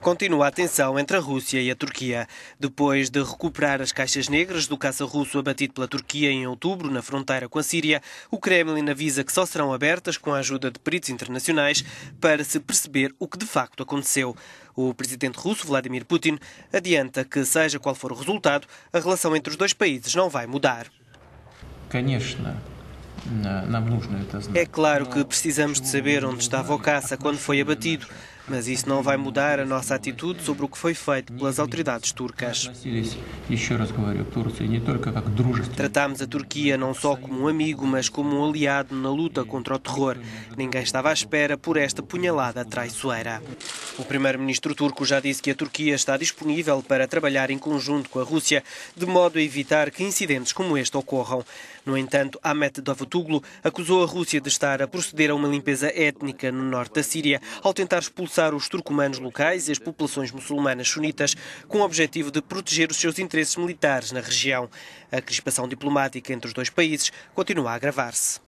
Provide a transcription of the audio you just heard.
Continua a tensão entre a Rússia e a Turquia. Depois de recuperar as caixas negras do caça russo abatido pela Turquia em outubro na fronteira com a Síria, o Kremlin avisa que só serão abertas com a ajuda de peritos internacionais para se perceber o que de facto aconteceu. O presidente russo Vladimir Putin adianta que, seja qual for o resultado, a relação entre os dois países não vai mudar. É claro que precisamos de saber onde estava o caça quando foi abatido. Mas isso não vai mudar a nossa atitude sobre o que foi feito pelas autoridades turcas. Tratámos a Turquia não só como um amigo, mas como um aliado na luta contra o terror. Ninguém estava à espera por esta punhalada traiçoeira. O primeiro-ministro turco já disse que a Turquia está disponível para trabalhar em conjunto com a Rússia, de modo a evitar que incidentes como este ocorram. No entanto, Ahmet Davutoglu acusou a Rússia de estar a proceder a uma limpeza étnica no norte da Síria ao tentar expulsar os turcomanos locais e as populações muçulmanas sunitas, com o objetivo de proteger os seus interesses militares na região. A crispação diplomática entre os dois países continua a agravar-se.